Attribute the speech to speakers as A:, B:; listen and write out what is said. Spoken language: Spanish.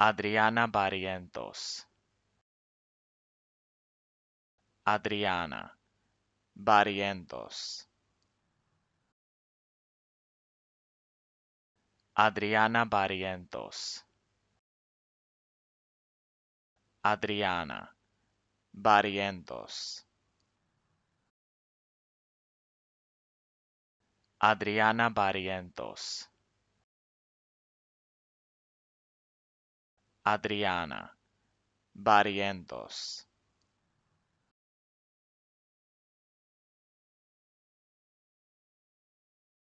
A: Adriana Barrientos. Adriana Barrientos. Adriana Barrientos. Adriana Barrientos. Adriana Barrientos. Adriana Barrientos